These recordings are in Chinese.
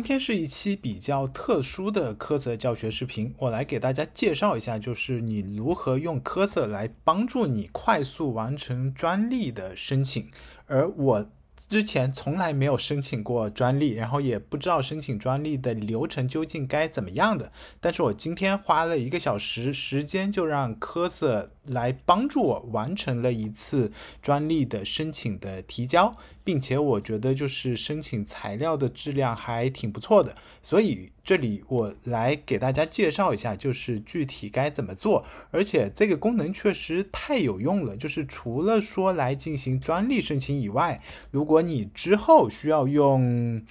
今天是一期比较特殊的科色教学视频，我来给大家介绍一下，就是你如何用科色来帮助你快速完成专利的申请。而我之前从来没有申请过专利，然后也不知道申请专利的流程究竟该怎么样的。但是我今天花了一个小时时间，就让科色。来帮助我完成了一次专利的申请的提交，并且我觉得就是申请材料的质量还挺不错的，所以这里我来给大家介绍一下，就是具体该怎么做。而且这个功能确实太有用了，就是除了说来进行专利申请以外，如果你之后需要用，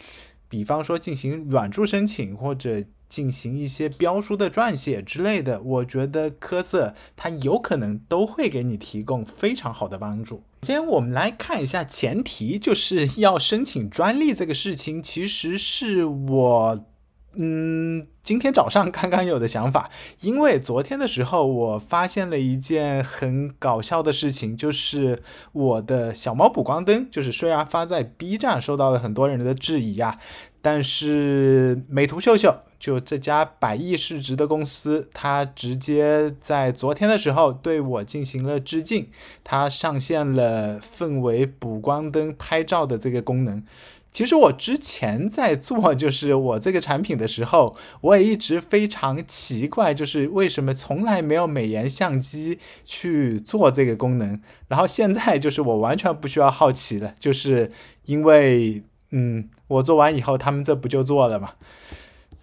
比方说进行软著申请或者。进行一些标书的撰写之类的，我觉得科色它有可能都会给你提供非常好的帮助。先我们来看一下前提，就是要申请专利这个事情，其实是我，嗯，今天早上刚刚有的想法。因为昨天的时候，我发现了一件很搞笑的事情，就是我的小猫补光灯，就是虽然发在 B 站受到了很多人的质疑啊，但是美图秀秀。就这家百亿市值的公司，它直接在昨天的时候对我进行了致敬。它上线了氛围补光灯拍照的这个功能。其实我之前在做就是我这个产品的时候，我也一直非常奇怪，就是为什么从来没有美颜相机去做这个功能。然后现在就是我完全不需要好奇了，就是因为嗯，我做完以后，他们这不就做了吗？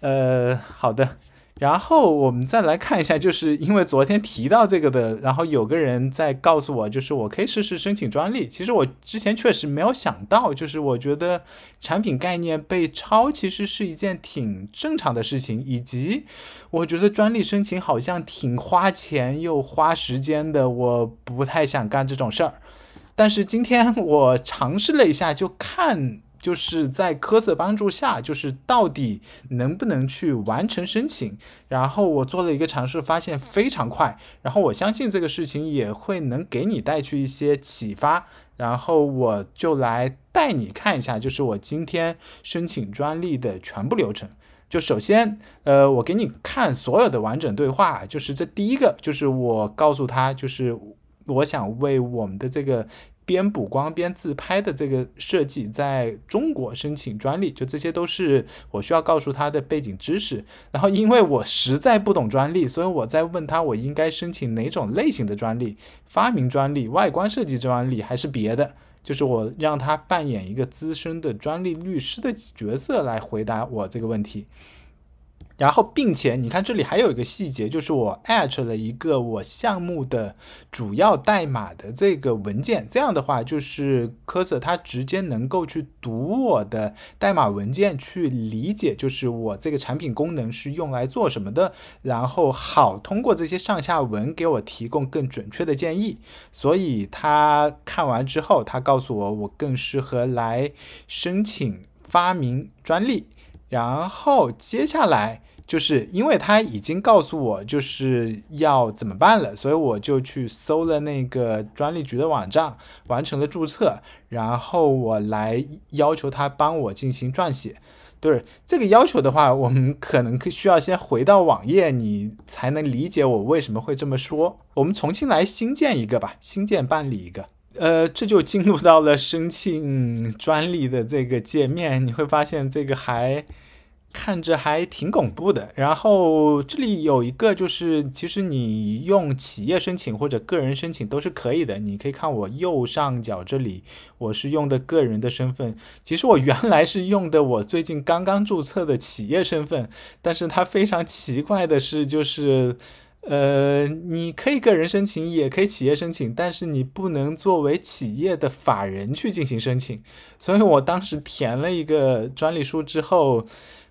呃，好的。然后我们再来看一下，就是因为昨天提到这个的，然后有个人在告诉我，就是我可以试试申请专利。其实我之前确实没有想到，就是我觉得产品概念被抄其实是一件挺正常的事情，以及我觉得专利申请好像挺花钱又花时间的，我不太想干这种事儿。但是今天我尝试了一下，就看。就是在科色帮助下，就是到底能不能去完成申请？然后我做了一个尝试，发现非常快。然后我相信这个事情也会能给你带去一些启发。然后我就来带你看一下，就是我今天申请专利的全部流程。就首先，呃，我给你看所有的完整对话，就是这第一个，就是我告诉他，就是我想为我们的这个。边补光边自拍的这个设计在中国申请专利，就这些都是我需要告诉他的背景知识。然后，因为我实在不懂专利，所以我在问他我应该申请哪种类型的专利：发明专利、外观设计专利还是别的？就是我让他扮演一个资深的专利律师的角色来回答我这个问题。然后，并且你看这里还有一个细节，就是我 at 了一个我项目的主要代码的这个文件，这样的话，就是科色它直接能够去读我的代码文件，去理解就是我这个产品功能是用来做什么的，然后好通过这些上下文给我提供更准确的建议。所以他看完之后，他告诉我我更适合来申请发明专利。然后接下来就是因为他已经告诉我就是要怎么办了，所以我就去搜了那个专利局的网站，完成了注册。然后我来要求他帮我进行撰写。对这个要求的话，我们可能需要先回到网页，你才能理解我为什么会这么说。我们重新来新建一个吧，新建办理一个。呃，这就进入到了申请专利的这个界面，你会发现这个还。看着还挺恐怖的。然后这里有一个，就是其实你用企业申请或者个人申请都是可以的。你可以看我右上角这里，我是用的个人的身份。其实我原来是用的我最近刚刚注册的企业身份，但是它非常奇怪的是，就是呃，你可以个人申请，也可以企业申请，但是你不能作为企业的法人去进行申请。所以我当时填了一个专利书之后。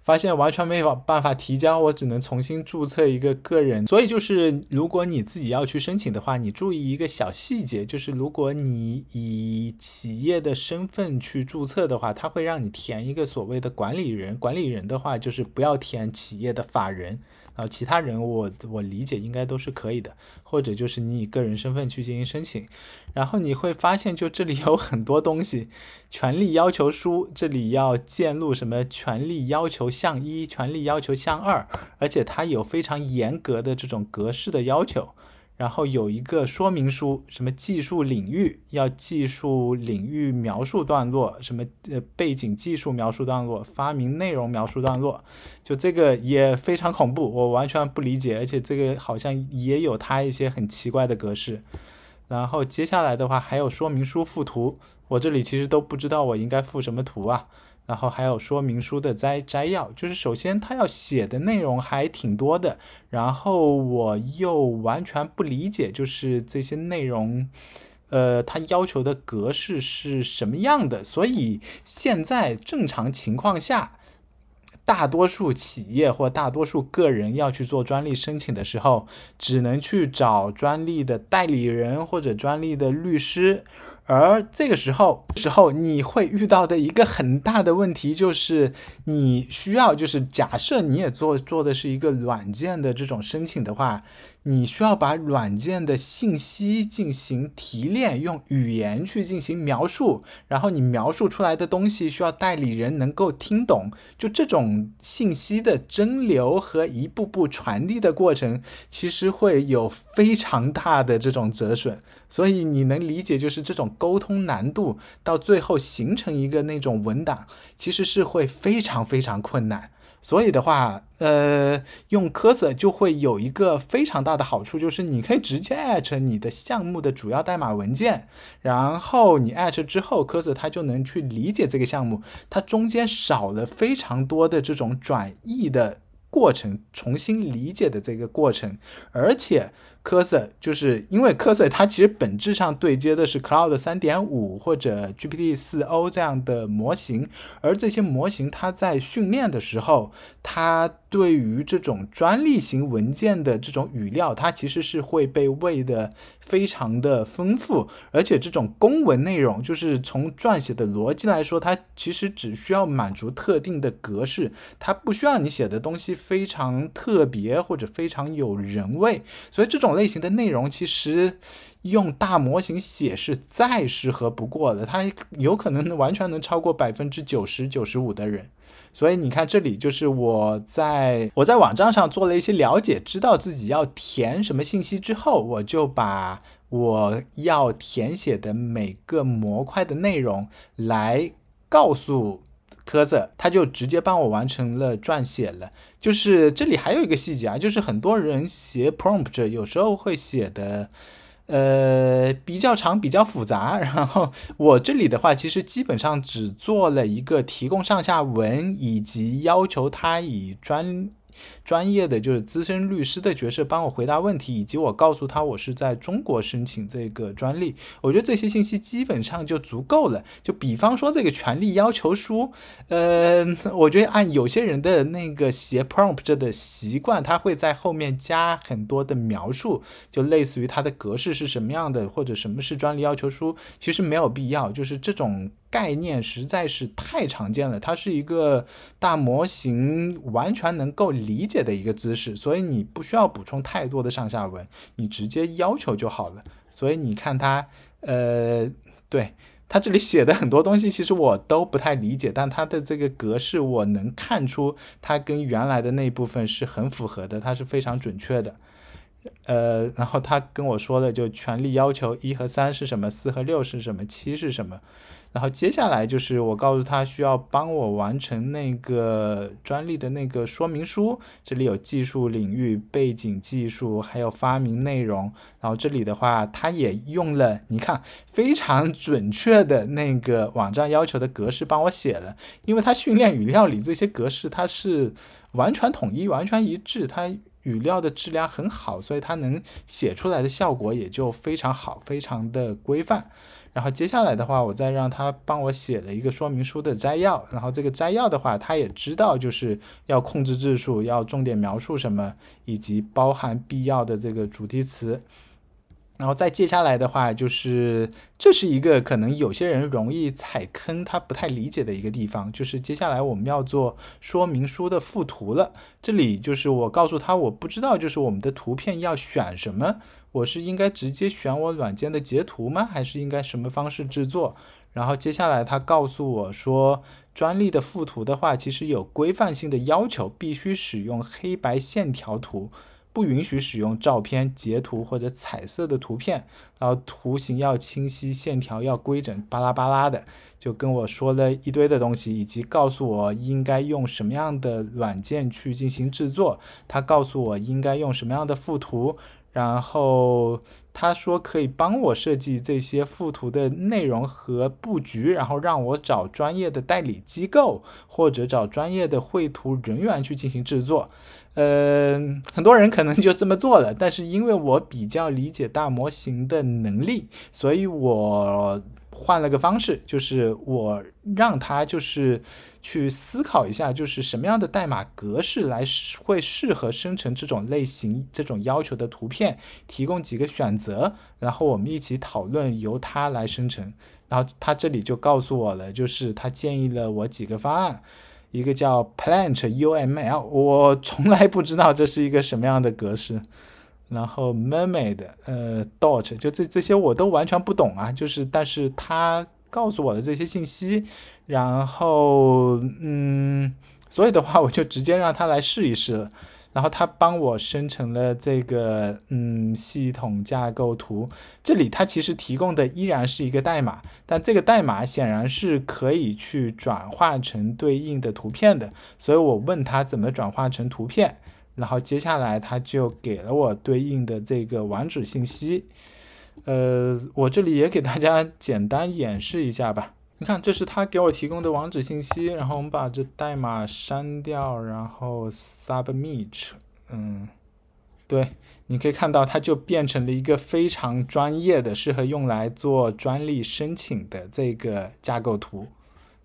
发现完全没有办法提交，我只能重新注册一个个人。所以就是，如果你自己要去申请的话，你注意一个小细节，就是如果你以企业的身份去注册的话，它会让你填一个所谓的管理人，管理人的话就是不要填企业的法人。啊，其他人我我理解应该都是可以的，或者就是你以个人身份去进行申请，然后你会发现就这里有很多东西，权利要求书这里要建录什么权利要求项一、权利要求项二，而且它有非常严格的这种格式的要求。然后有一个说明书，什么技术领域要技术领域描述段落，什么呃背景技术描述段落，发明内容描述段落，就这个也非常恐怖，我完全不理解，而且这个好像也有它一些很奇怪的格式。然后接下来的话还有说明书附图，我这里其实都不知道我应该附什么图啊。然后还有说明书的摘摘要，就是首先他要写的内容还挺多的，然后我又完全不理解，就是这些内容，呃，他要求的格式是什么样的？所以现在正常情况下，大多数企业或大多数个人要去做专利申请的时候，只能去找专利的代理人或者专利的律师。而这个时候时候，你会遇到的一个很大的问题就是，你需要就是假设你也做做的是一个软件的这种申请的话，你需要把软件的信息进行提炼，用语言去进行描述，然后你描述出来的东西需要代理人能够听懂，就这种信息的蒸馏和一步步传递的过程，其实会有非常大的这种折损。所以你能理解，就是这种沟通难度到最后形成一个那种文档，其实是会非常非常困难。所以的话，呃，用科色就会有一个非常大的好处，就是你可以直接 at 你的项目的主要代码文件，然后你 at 之后，科色它就能去理解这个项目，它中间少了非常多的这种转译的过程，重新理解的这个过程，而且。科色就是因为科色，它其实本质上对接的是 Cloud 三点五或者 GPT 四 o 这样的模型，而这些模型它在训练的时候，它对于这种专利型文件的这种语料，它其实是会被喂的非常的丰富，而且这种公文内容，就是从撰写的逻辑来说，它其实只需要满足特定的格式，它不需要你写的东西非常特别或者非常有人味，所以这种。类型的内容其实用大模型写是再适合不过的，它有可能完全能超过百分之九十九十五的人。所以你看，这里就是我在我在网站上做了一些了解，知道自己要填什么信息之后，我就把我要填写的每个模块的内容来告诉。科子，他就直接帮我完成了撰写了。就是这里还有一个细节啊，就是很多人写 prompt 有时候会写的，呃，比较长，比较复杂。然后我这里的话，其实基本上只做了一个提供上下文以及要求他以专。专业的就是资深律师的角色帮我回答问题，以及我告诉他我是在中国申请这个专利，我觉得这些信息基本上就足够了。就比方说这个权利要求书，呃，我觉得按有些人的那个写 prompt 的习惯，他会在后面加很多的描述，就类似于它的格式是什么样的，或者什么是专利要求书，其实没有必要，就是这种。概念实在是太常见了，它是一个大模型完全能够理解的一个姿势，所以你不需要补充太多的上下文，你直接要求就好了。所以你看它，呃，对它这里写的很多东西，其实我都不太理解，但它的这个格式，我能看出它跟原来的那部分是很符合的，它是非常准确的。呃，然后他跟我说的就权利要求一和三是什么，四和六是什么，七是什么。然后接下来就是我告诉他需要帮我完成那个专利的那个说明书，这里有技术领域、背景技术，还有发明内容。然后这里的话，他也用了你看非常准确的那个网站要求的格式帮我写了，因为他训练语料里这些格式它是完全统一、完全一致，他。语料的质量很好，所以它能写出来的效果也就非常好，非常的规范。然后接下来的话，我再让他帮我写了一个说明书的摘要。然后这个摘要的话，他也知道就是要控制字数，要重点描述什么，以及包含必要的这个主题词。然后再接下来的话，就是这是一个可能有些人容易踩坑，他不太理解的一个地方，就是接下来我们要做说明书的附图了。这里就是我告诉他，我不知道，就是我们的图片要选什么，我是应该直接选我软件的截图吗？还是应该什么方式制作？然后接下来他告诉我说，专利的附图的话，其实有规范性的要求，必须使用黑白线条图。不允许使用照片、截图或者彩色的图片，然后图形要清晰，线条要规整，巴拉巴拉的，就跟我说了一堆的东西，以及告诉我应该用什么样的软件去进行制作，他告诉我应该用什么样的附图。然后他说可以帮我设计这些附图的内容和布局，然后让我找专业的代理机构或者找专业的绘图人员去进行制作。嗯，很多人可能就这么做了，但是因为我比较理解大模型的能力，所以我。换了个方式，就是我让他就是去思考一下，就是什么样的代码格式来会适合生成这种类型、这种要求的图片，提供几个选择，然后我们一起讨论，由他来生成。然后他这里就告诉我了，就是他建议了我几个方案，一个叫 Plant UML，我从来不知道这是一个什么样的格式。然后 mermaid，呃 dot，就这这些我都完全不懂啊，就是，但是他告诉我的这些信息，然后，嗯，所以的话，我就直接让他来试一试，了，然后他帮我生成了这个，嗯，系统架构图，这里它其实提供的依然是一个代码，但这个代码显然是可以去转化成对应的图片的，所以我问他怎么转化成图片。然后接下来，他就给了我对应的这个网址信息，呃，我这里也给大家简单演示一下吧。你看，这是他给我提供的网址信息，然后我们把这代码删掉，然后 submit，嗯，对，你可以看到，它就变成了一个非常专业的、适合用来做专利申请的这个架构图。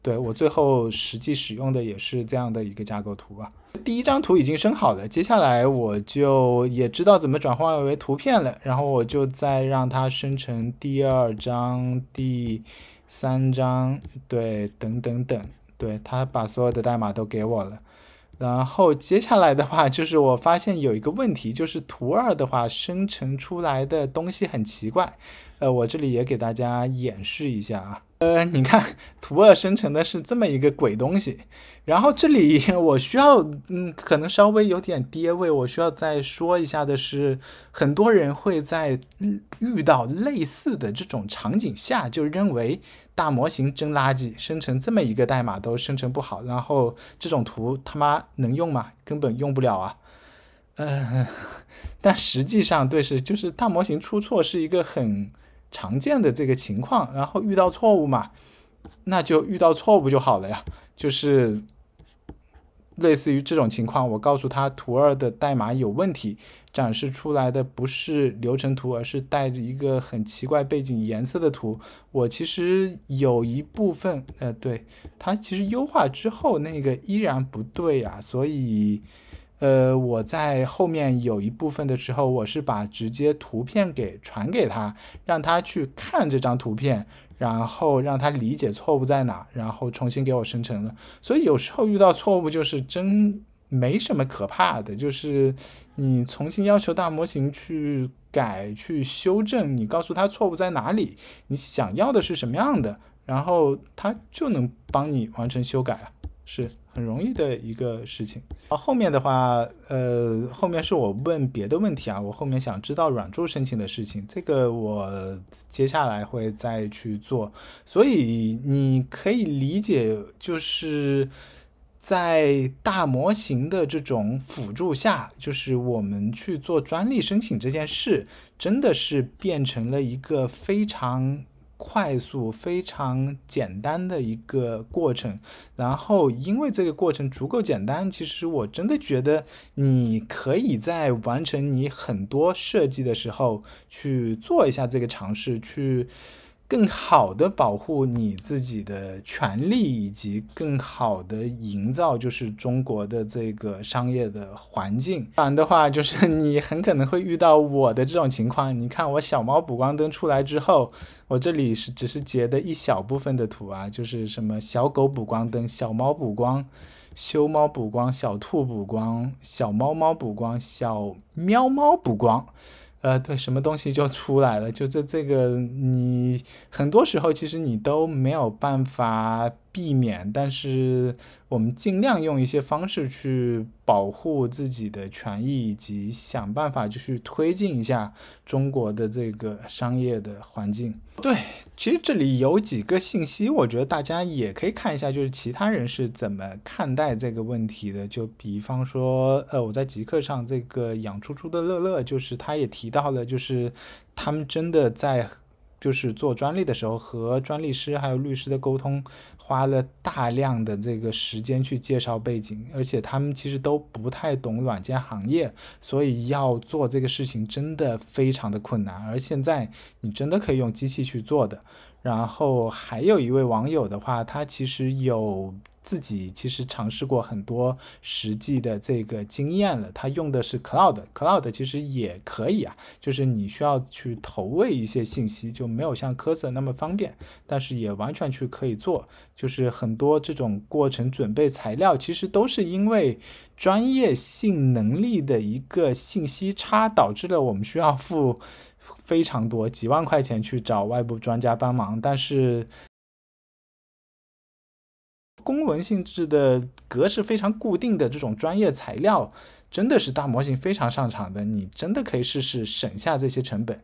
对我最后实际使用的也是这样的一个架构图吧。第一张图已经生好了，接下来我就也知道怎么转换为图片了，然后我就再让它生成第二张、第三张，对，等等等，对，它把所有的代码都给我了。然后接下来的话，就是我发现有一个问题，就是图二的话生成出来的东西很奇怪，呃，我这里也给大家演示一下啊。呃，你看图二 生成的是这么一个鬼东西，然后这里 我需要，嗯，可能稍微有点跌位，我需要再说一下的是，很多人会在遇到类似的这种场景下，就认为大模型真垃圾，生成这么一个代码都生成不好，然后这种图他妈能用吗？根本用不了啊。嗯，但实际上，对，是就是大模型出错是一个很。常见的这个情况，然后遇到错误嘛，那就遇到错误就好了呀。就是类似于这种情况，我告诉他图二的代码有问题，展示出来的不是流程图，而是带着一个很奇怪背景颜色的图。我其实有一部分，呃，对，它其实优化之后那个依然不对呀，所以。呃，我在后面有一部分的时候，我是把直接图片给传给他，让他去看这张图片，然后让他理解错误在哪，然后重新给我生成了。所以有时候遇到错误就是真没什么可怕的，就是你重新要求大模型去改、去修正，你告诉他错误在哪里，你想要的是什么样的，然后他就能帮你完成修改了，是。很容易的一个事情。啊，后面的话，呃，后面是我问别的问题啊。我后面想知道软著申请的事情，这个我接下来会再去做。所以你可以理解，就是在大模型的这种辅助下，就是我们去做专利申请这件事，真的是变成了一个非常。快速非常简单的一个过程，然后因为这个过程足够简单，其实我真的觉得你可以在完成你很多设计的时候去做一下这个尝试去。更好的保护你自己的权利，以及更好的营造就是中国的这个商业的环境，不然的话，就是你很可能会遇到我的这种情况。你看，我小猫补光灯出来之后，我这里是只是截的一小部分的图啊，就是什么小狗补光灯、小猫补光、修猫补光、小兔补光、小猫猫补光、小喵猫补光。呃，对，什么东西就出来了，就这这个，你很多时候其实你都没有办法。避免，但是我们尽量用一些方式去保护自己的权益，以及想办法就去推进一下中国的这个商业的环境。对，其实这里有几个信息，我觉得大家也可以看一下，就是其他人是怎么看待这个问题的。就比方说，呃，我在极客上这个养猪猪的乐乐，就是他也提到了，就是他们真的在。就是做专利的时候，和专利师还有律师的沟通，花了大量的这个时间去介绍背景，而且他们其实都不太懂软件行业，所以要做这个事情真的非常的困难。而现在你真的可以用机器去做的。然后还有一位网友的话，他其实有。自己其实尝试过很多实际的这个经验了，他用的是 cloud，cloud 其实也可以啊，就是你需要去投喂一些信息，就没有像科森那么方便，但是也完全去可以做，就是很多这种过程准备材料，其实都是因为专业性能力的一个信息差，导致了我们需要付非常多几万块钱去找外部专家帮忙，但是。公文性质的格式非常固定的这种专业材料，真的是大模型非常上场的，你真的可以试试省下这些成本。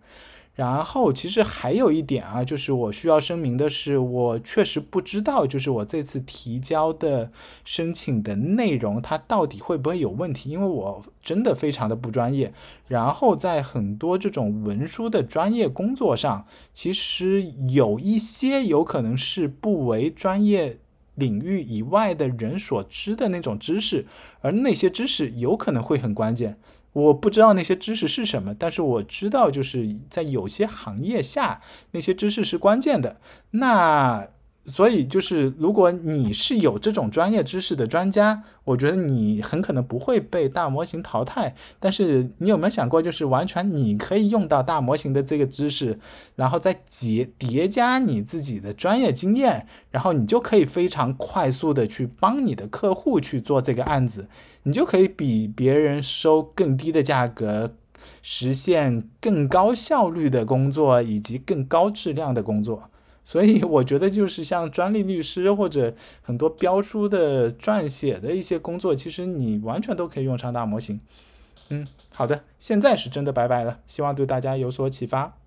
然后，其实还有一点啊，就是我需要声明的是，我确实不知道，就是我这次提交的申请的内容，它到底会不会有问题，因为我真的非常的不专业。然后，在很多这种文书的专业工作上，其实有一些有可能是不为专业。领域以外的人所知的那种知识，而那些知识有可能会很关键。我不知道那些知识是什么，但是我知道就是在有些行业下，那些知识是关键的。那。所以，就是如果你是有这种专业知识的专家，我觉得你很可能不会被大模型淘汰。但是，你有没有想过，就是完全你可以用到大模型的这个知识，然后再叠叠加你自己的专业经验，然后你就可以非常快速的去帮你的客户去做这个案子，你就可以比别人收更低的价格，实现更高效率的工作以及更高质量的工作。所以我觉得，就是像专利律师或者很多标书的撰写的一些工作，其实你完全都可以用上大模型。嗯，好的，现在是真的拜拜了，希望对大家有所启发。